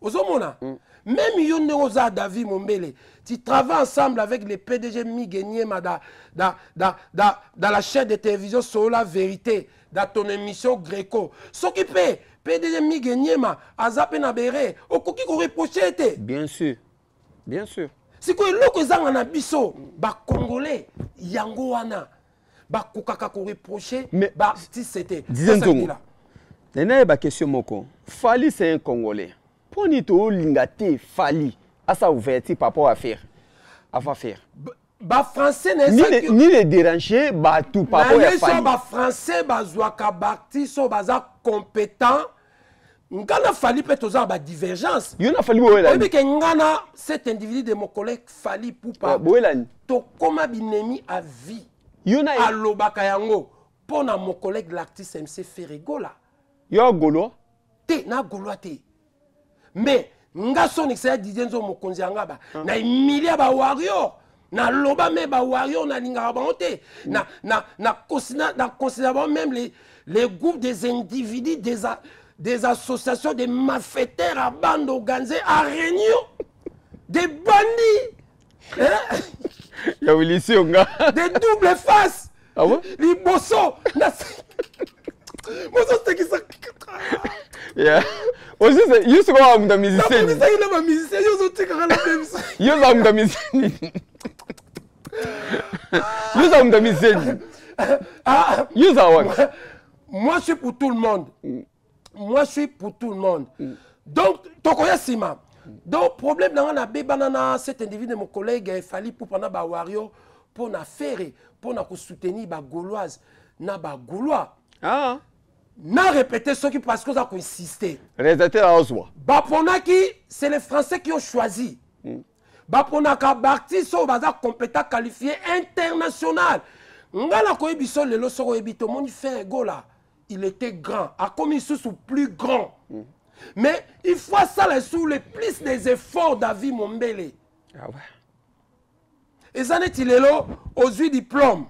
ozomona na, même yo ndenge oza david mombele tu travailles ensemble avec le pdg migeniema dans da, da, da, la chaîne de télévision la vérité dans ton émission greco S'occuper pdg migeniema a mpe na bere okoki te bien sûr bien sûr sikoyo eloko ezanga na biso congolais yango wana c'était koreproche baartiste te ba question moko fali c'est un congolais mponi lingaté te fali sa ouverti par rapport faire, ava faire Français ni bafrançais déranger dérange tout par rapport gens fali Français bazwaka baartiste oyo baza compétent ngana fali mpe toza na badivergence yo na fali boyebike ngana cet individu de collègue fali pupa boyelani tokóma binemi a vie yo na e- alobaka yango mpo na mon collègue l'artiste mc ferigola yo agolwa te golo te mais nga sonikisa ya didie nzo mokonzi yanga ba ah. na emilia bawario naloba me bawario nalingaka bango te naconsidera na, na, na, bango même les, les groupes des individus des, des associations des malfaiteurs à bande organisée à Réunion, des bandits. Hein? [LAUGHS] Des doubles faces. Ah ouais? Les bossons. sais musicien. tika, Moi, je suis pour tout le monde. Mm moi, je suis pour tout le monde. Mm. Donc, Tokoya Sima. Donc, problème dans la banana, cet individu de mon collègue, a fallu pour prendre bawario pour na faire, pour na soutenir les Gauloise, na ba Gaulois. Ah. Na répété ce qui parce que ça consisté. Réalisateur à Oswa. qui c'est les Français qui ont choisi. Mm. parti, Bartis, Baza, compétent, qualifié, international. Nga la biso le lo soko yebito, moni fait gola il était grand, a commis sous plus grand. Mais il faut ça sous les plus des efforts mon Mombele. Ah ouais. Et ça n'est il là aux yeux diplôme.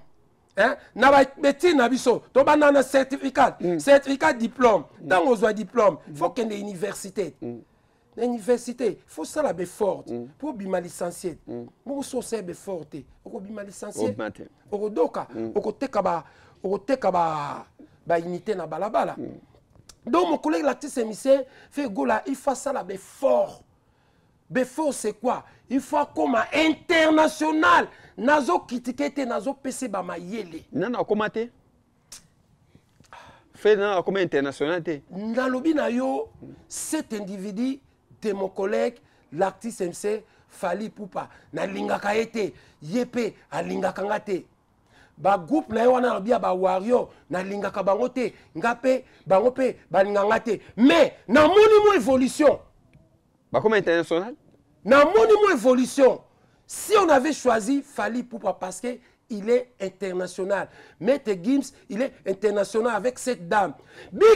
Hein? Na ba beti na biso, ba certificat, mm. certificat diplôme. Mm. Tant aux diplôme, mm. faut qu'il y ait une université. L'université, mm. faut ça la forte pour bima licencié. pour so c'est forte, pour bima licencié. Pour doka. Au côté kaba, pour côté kaba unité na balabala hmm. donc mon collègue l'artiste émissaire fait là? il fait ça là mais fort Mais fort c'est quoi il faut comme international nazo critiquer nazo pc ba mayele nana comment te fait na comment international te nalobi na yo cet individu de mon collègue l'artiste MC Fali Poupa nalingaka ete ye mpe alingaka nga Groupe na ye wana na bawario na bango te nga ngape bango mpe balinganga te mais namoni mo évolution comme international namoni mo évolution si on avait choisi fali poupa parce que il est international. Maître Gims, il est international avec cette dame.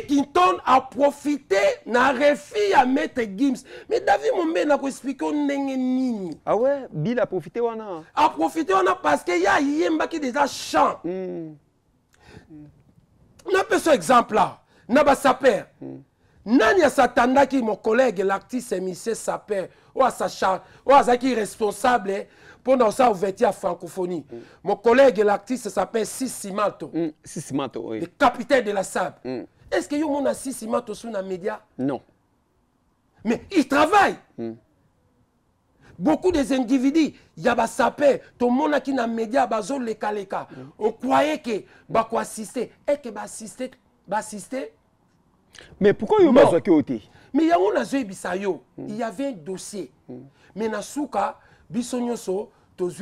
Clinton a profité, n'a refi à Maître Gims. Mais David Mombe n'a pas expliqué nini. Ah ouais, Bill a profité wana. A profité wana parce qu'il y a Yemba qui déjà chant. Mm. N'a pas ce exemple là. N'a pas sa père. Mm. Nani mon collègue l'artiste M. Saper, ou à sa charge, ou à qui responsable, hein pendant ça ouverture à francophonie. Mm. Mon collègue, l'artiste, s'appelle Sissimato. Mm. Sissimato, oui. Le capitaine de la SAB. Mm. Est-ce que vous avez Sissimato sur les médias Non. Mais il travaille. Mm. Beaucoup des individus, il y a des sapés, tout le monde qui dans les médias, On croyait que bah quoi assister, et que bah assister, bah assister. Mais pourquoi il y a Mais il y a un dossier. Il y avait un dossier. Mais dans biso nyonso 12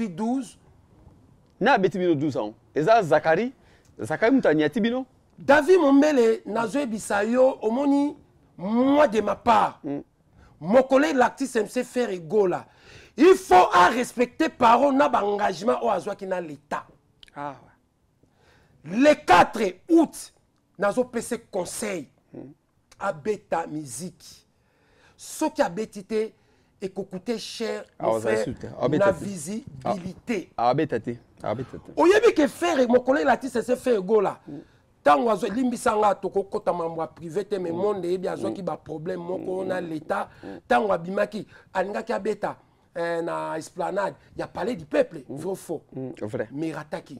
na ça. 12 ango eza zakari zakari bino david mombele omoni moi de ma part mm. mon collègue l'artiste mc faire là. il faut respecter parole na au azwa na l'état ah, le 4 août conseil mm. abeta miziki sokia et qu'on coûtait cher pour ah, faire ah, visibilité. Ah, faire, mon oyebi ke fere mokolo elati sese fe là. Mm. Tant azwa elimbisa nga tokokɔta mambo ya privé te me monde qui azwaki problème, mon mm. na l'état ntango mm. abimaki alingaki abeta eh, hein, na esplanade a parlé du peuple vrai faux mais rataki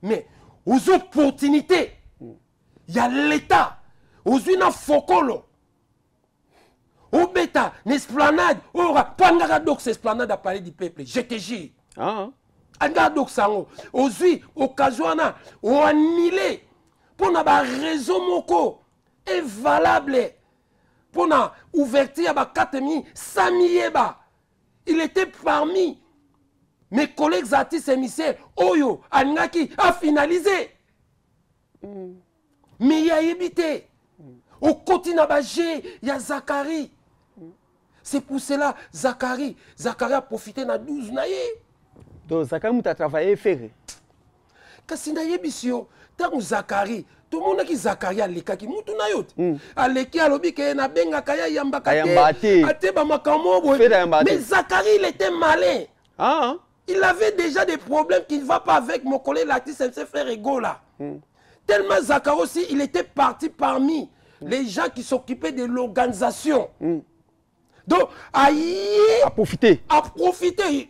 mais aux il y a l'état ozwi na fokolo au bêta, une esplanade, au pas n'a pas esplanade à parler du peuple, je te jure. Ah, n'a pas Aujourd'hui, au on a pour n'avoir raison, moko valable pour ouvert à 4 000, 5 Il était parmi mes collègues artistes émissaires, Oyo, oh Anaki, a finalisé. Hmm. Mais il a évité. Au côté de la il y a Zachary. C'est pour cela, Zacharie, Zachary a profité de 12 ans. Donc Zacharie a travaillé ferré. c'est na yebisio, vu Zacharie, tout le monde qui Zacharie a dit tout na yot. Aleki a ke na benga kaya yamba kate. ba Mais Zacharie il était malin. Ah. Hein? Il avait déjà des problèmes qui ne va pas avec mon collègue l'artiste MC Frère Ego là. Hmm. Tellement Zachary aussi, il était parti parmi hmm. les gens qui s'occupaient de l'organisation. Hmm donc aïe A profiter. A profiter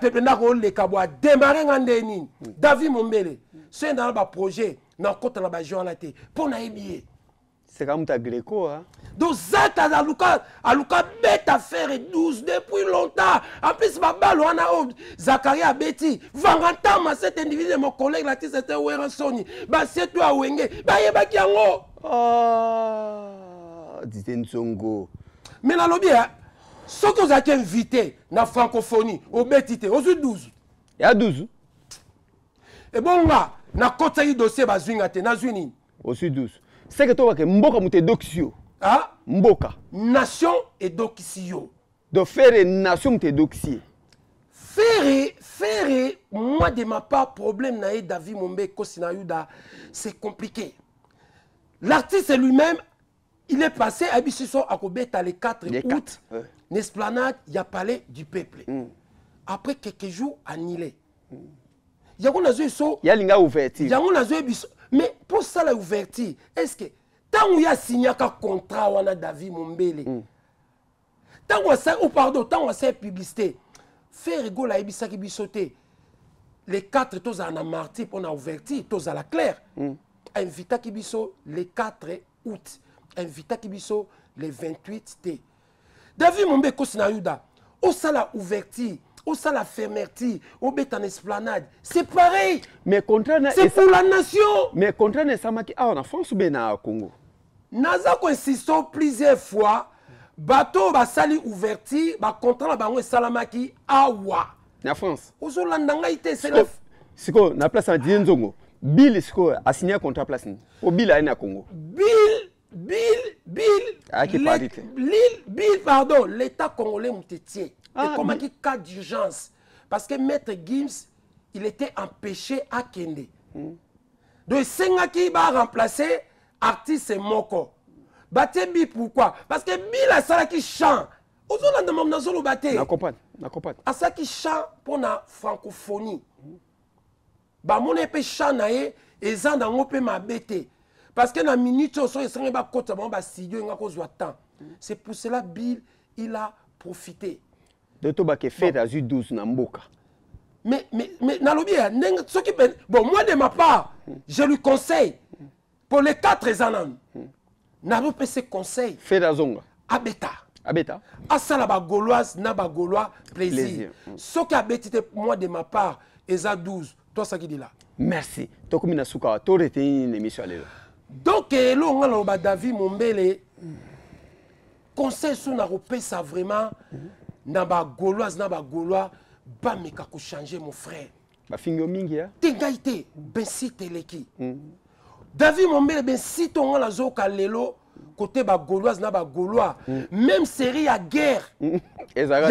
te mpe ndako oleka kabwa ademare nga david mombele so enda na baprojet nakota na bajo pour te c'est comme C'est comme ta greco a hein. donc zate aluka bête beta faire 12 depuis longtemps en plus on a oyo zakaria abeti vanga ma cet individu mon collègue c'était bah, c'est toi basie Ba yeba bayebaki yango oh disait Nzongo. Mais dans le ce que vous invité dans la francophonie, au Bétité, aux 12. Il y a 12. Et bon, là, na kota yi dossier bazwinga te na zuni. ozwi 12 C'est que toi que mboka m'a doxio. ah? mboka nation et doxio. de faire une nation m'a edokisi Faire, faire. moi de ma part problème na david mombe na c'est compliqué l'artiste lui-même il est passé à Bissison à Kobeta le 4 les août, Nesplanade, il a parlé du peuple. Mm. Après quelques jours, annulé. Mm. Il y a un ouverture. Il y a un Mais pour ça, la est-ce que tant qu'il y a signé un contrat, avec a David Mombele, tant tant qu'on a ou pardon, tant qu'on a publicité, faire rigolo la Ibissa qui sauter. Les quatre, tous en a pour on a ouverti, tous à la claire. Mm. Invita biso les 4 août. Invita Kibiso le 28 t david mombe ekosi Au yuda ouverti, sala fermerti fermerti, bet en esplanade c'est pareil mais contraire c'est pour la nation mais contraire esamaki ah en france ou bien na congo naza insisto plusieurs fois bato va basali ouverture bacontra la bango salamaki awa na france c'est le C'est quoi? na place ya die bill A signé un contrat place au Bill a na congo bill Bill, Bill, ah, Bill, Bill, pardon, l'État congolais Moutetien. Ah, et comment mais... cas d'urgence Parce que Maître Gims, il était empêché à Kende. Mm. Donc, Senga qui va remplacer artiste Moko. Bate Bill, pourquoi Parce que Bill a ça qui chante. ozolanda makambo nazoloba te asalaki chan mpona francophonie bamona ye mpe chan na ye eza nango mpe mabe te parce que na minute oso esengi bakota bango bastudio enga kozwa temps c'est pour cela bill il a profité de qui tobaka fete azwi 12 na mboka mais, mais, mais nalobi ya ndenge soki bon moi de ma part je lui conseille pour les quatre eza nanu nazopesa conseil Fait fete azonga abeta abeta asala bagauloise na bagaulois plaisir, plaisir. Mm. soki abeti te moi de ma part eza 12 Toi, qui dit là. merci tokomi na suka toretei une émission ya lelo donc elonga naloba david mombele conseil so nakopesa vraiment na bagauloise na bagaulois bameka kochange mon frère bafingio mingi ya te ngai te bensite eleki mm. david mombele bensite ongo nazoyoka lelo kote bagauloise na bagaulois mm. même série ya guerre mm.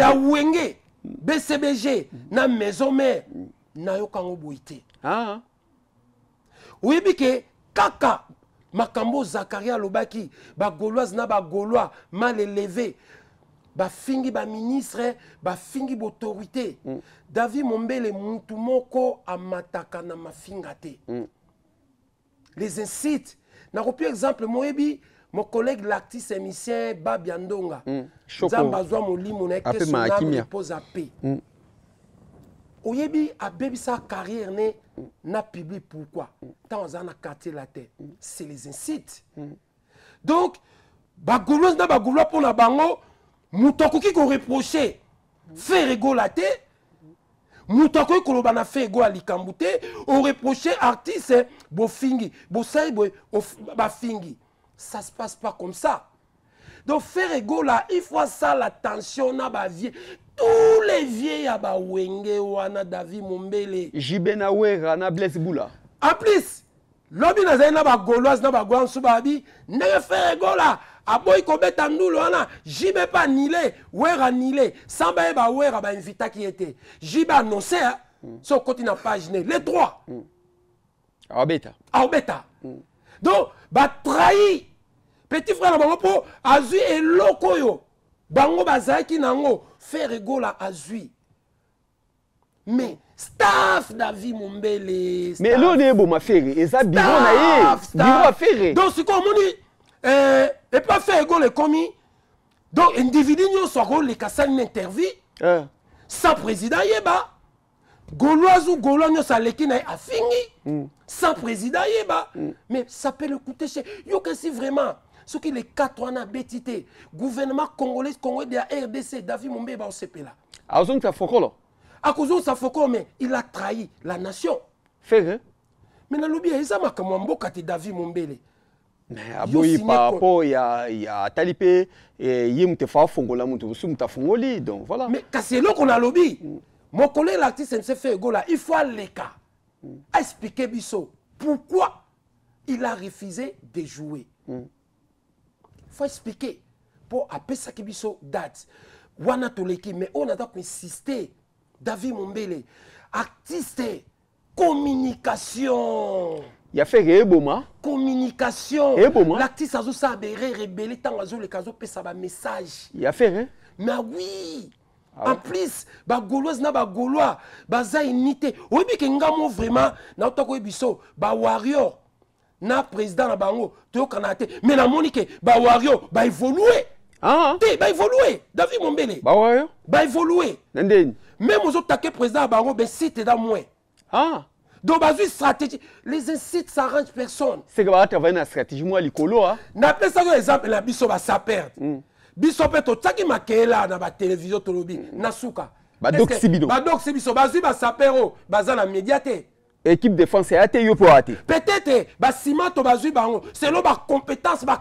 [LAUGHS] ya wenge bcbg na maison mare nayokango boyi te ah, oyebi ke kaka makambo zakaria alobaki bagauloise na bagaulois mal élevé bafingi baministre bafingi boautorité mm. david mombele mutu moko amataka na mafinga te mm. les incite nakopia exemple moyebi mon collègue l'artiste émissien babia ndonga mm. nzambe azwa molimo na ye keso na repose ape mm. oyebi sa carrière ne na publié pourquoi tant en a quartier la tête c'est les incites donc bagauloise na bagaulois pour na bango moto akoki koreproche fait egola te moto akoki a fait go à likambo on reprochait artiste hein, bofingi bosali bafingi ça se passe pas comme ça donc faire egola il faut la tension na vie tout levier ya bawenge wana david mombele jibe na wera na blaise bula en plus lobi nazali na bagauloise na bagwlan so babi ndenge feregola aboyi ah, kobeta ndulu wana jibe mpe anile wera anile san bayeba eh wera bainvitaki ye te jibe anonse mm. so okoti na page ne le droit mm. aobeta aobeta mm. donc batrahi petit frère na bango mpo azwi eloko oyo bango bazalaki nango faire à Azui, mais staff david mombele mais bon, ma eboma Et ça, biro na ye biro afere donc dit, omoni eh, euh, faire fer le commis. donc individu nyonso akoleka les na interview hein. sans président yeba Gauloise ou gaulois nous, aleki na qui a fini. Mm. sans président yeba mm. mais ça peut le coûter cher si vraiment qui les quatre wana abeti te gouvernement congolais congo de la rdc david mombeba osepela azongisa ah, fokolo akozongisa fokolo mais il a trahi la nation fere Mais nalobi eza makambo ya mboka te david mombele aboyi par rapport ya, ya talipé, mpe eh, ye mutu efa afongola mutu mosusu mutu donc voilà mais kasi eloko nalobi l'artiste ne elartiste fait fe egola il faut les cas. Mm. Expliquer biso pourquoi il a refusé de jouer mm faut expliquer ça ça biso date wana toleki mais a donc insisté. david mombele artiste communication a fait eboma communication eboma l'artiste sabere bere rebele ntango azoleka azopesa message. ya a fait oui e. Mais oui. Ah en plus bagoloise na sont baza unité oyebi ke vraiment na otako biso. des warrior na président na bango toyokana ba me namoni ke bawario baévolue ah, ah. te baévolue david mombele bawario baévolue nandeni même ozotake président na ben besite eza moins ah. donc bazwi stratégie les incites s'arrange personne C'est seke bakatravaille na stratégie moi moko ya hein. na a napesaki exemple na biso basaperde hmm. biso mpe totiaki makela na batelevizio tolobi na suka badoksi ba bazwi basapere oyo baza na bazana médiaté équipe défense est te pour peut-être bah to c'est bango selon ma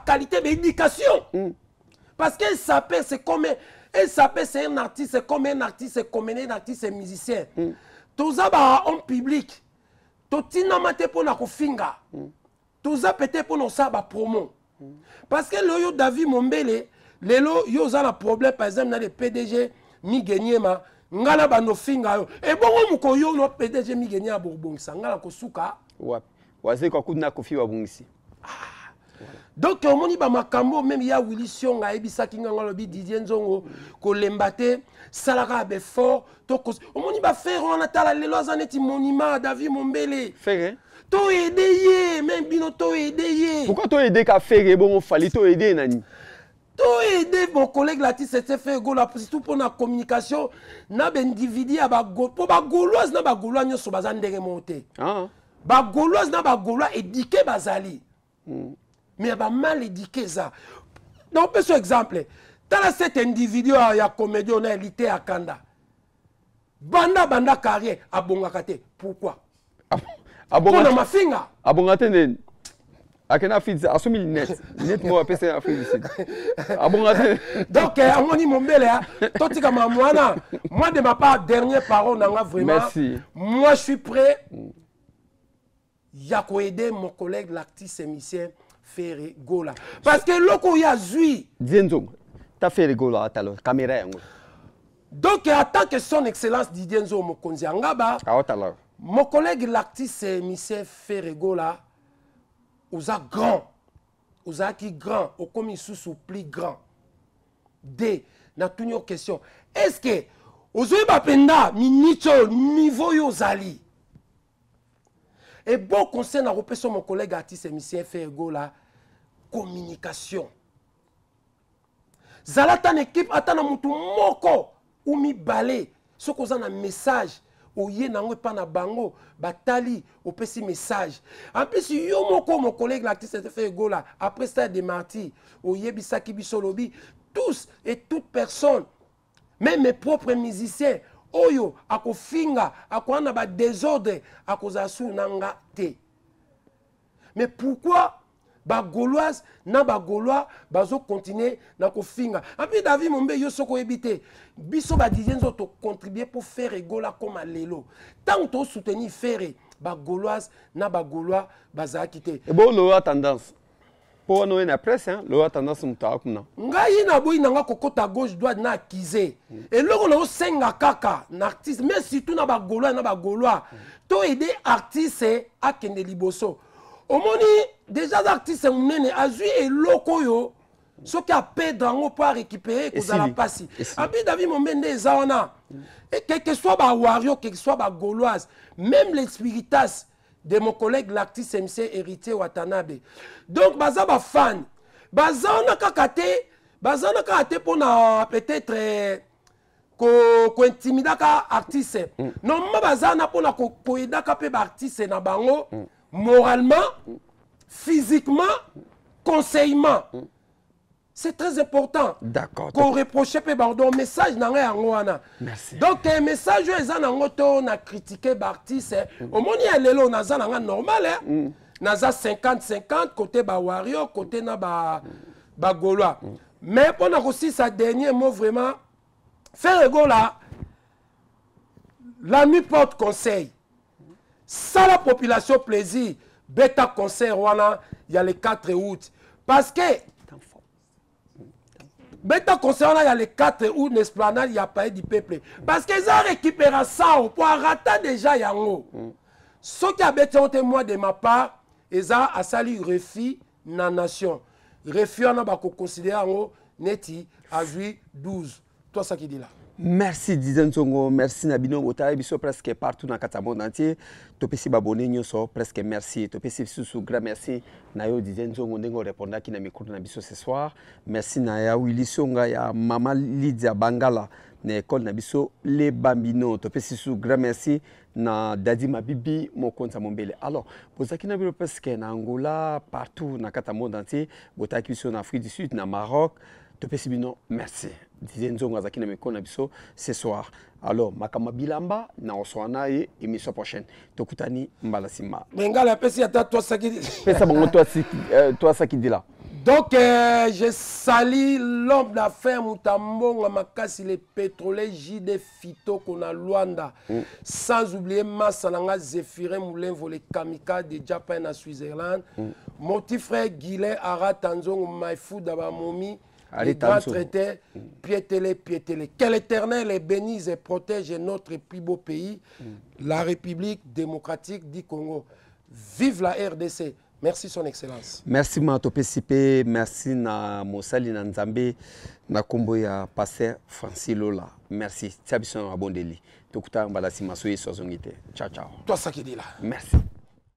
qualité, ba mm. parce qu'elle s'appelle c'est comme un s'appelle c'est un artiste c'est comme un artiste c'est comme un artiste c'est musicien mm. toza en public totinama te pour na kofinga mm. à peut-être pour ça osala promo. mm. parce que yo david mombele lelo yo a un problème par exemple na les pdg migeniema ngai na bandofinga yo ebongo mokoyo no pdg migeni ya bobongisa ngai na kosuka wapi wazali kokutuna kofi babongisi ah. donc omoni bamakambo meme ya wili sionga ayebisaki ngai alobi didier nzongo kolemba te salaka ya befort to omoni bafere wana tala lelo aza neti monima david mombele fere toyede ye me bino toyede ye pourkui toyede ka fere ebongo fali toyede ye na nini toyede bocollègue latise sefe egola surtout mpona communication na baindividu ya mpo bagauloise na bagaulois nyonso baza ndenge moko te ah. bagauloise na bagaulois édike bazali hmm. mais ya bamal édike eza naopeso exemple tala cet individu oyo ah, ya comédie na elite ya kanda banda banda carrière abongaka te pourquoi mpona ah, mafinga abonga te ndeni akena fidzi asumi linet linet mo apesa ya fidzi abonga donc à eh, mon tika ma mwana moi de ma part dernier parole nanga vraiment merci moi je suis prêt ya aider mon collègue l'artiste émissaire Ferre Gola parce que loko ya zui Dienzo ta Ferre Gola talo caméra yango hein, donc eh, en tant que son excellence Didier Nzo Mokonzi Angaba ah, oh, mon collègue l'artiste émissaire Ferre Gola oza grand ozalaki grand okomi lisusu plus grand d natuni yo question est ce ke ozoyeba mpenza miniti oyo niveau oyo ozali ebo conseil nakopesa mon collègue artiste émissien fe egola communication zala ata na équipe ata na motu moko ou mibale soki oza na message oye nango pa na bango batali opesi message en plus yo mon collègue l'artiste fait là, après ça des martyrs Oye, Bissaki, bisolobi tous et toutes personnes, même mes propres musiciens oyo akofinga akoana ba désordre akozala sur nanga te mais pourquoi bagauloise na bagaulois bazokontinue na kofinga apui david mombe yo soki oyebi te biso badidie nzo tokontribue mpo fere egola koma lelo ntango tosoutenir fere bagauloise na bagaulois bazalaki te ebo eh lowa tendance mpo wana oye na presse lowa tendance moto aa kuna ngai naboyi nanga kokota gauche droite na akize mm. eloko naosenga kaka na artiste mais surtout na bagaulois na bagaulois mm. to ede artiste akende liboso omoni deja aza artiste monene azwi eloko oyo soki apedre yango mpo arécupere ekozala mpasi abi david mombe nde eza wana quelque soit bawario quelque soit bagauloise même les spiritas de mon collègue l'artiste mc héritier watanabe donc baza bafan baza wana kaka te baza wana kaka te mpona peut-être eh, kointimidaka ko artiste mm. normalement baza wana mpona koyedaka ko mpe baartiste na bango mm. moralement, physiquement, conseillement. C'est très important. D'accord. Qu'on reproche pas pardon message na ngwana. Merci. Donc un message on na na critiquer eh, Au moment mm. il lelo na za normal hein. Na 50 50 côté Bawario côté na mm. mm. Mais a aussi sa dernier mot vraiment faire là nuit porte conseil. sala population plaisir beta concert wana ya le 4 août parce que beta concert wana ya le 4 août na esplanade ya palais du peuple parce que eza récupéra sao po arata déjà yango soki abeti yango te moi de ma part eza asali refi na nation refi wana bakoconsidere yango neti azwi 12 tosakidila merci didien nzongo merci na bino botala biso presque partout na kati ya monde entier topesi babone nyonso presque merci topesi susu grand merci na yo didien nzongo ndenge orepondaki na mikro na biso ce soir merci na ya wili songa ya mama lidia bangala na ekole na biso lebambino topesi susu grand merci na dadi mabibi mokonzi ya mombele alors bozalaki na bino presque na angola partout na kati ya monde entier botaki biso na afrique du sud na maroc topesi bino merci C'est ce biso ce soir alors Makamabilamba, bilamba na osoa prochaine tokutani mbala sima Je ata pesa bango euh, la donc euh, je sali l'homme d'affaires mutambonga makasi le pétrolier jide fitoko na Luanda. Mm. sans oublier massa na les moulin kamika de japan na switzerland mm. petit frère guilin arata nzongo food mm. Allez, droits traités, piétez-les, piétez-les. Que l'Éternel les bénisse et protège notre plus beau pays, mm. la République démocratique du Congo. Vive la RDC. Merci son excellence. Merci Matopesipe, merci na Mosali na Nzambe na kombo ya Passer Francis Lola. Merci. Tia biso na bondeli. Tokutanga mbala sima so Ciao ciao. Toi ça qui dit là. Merci.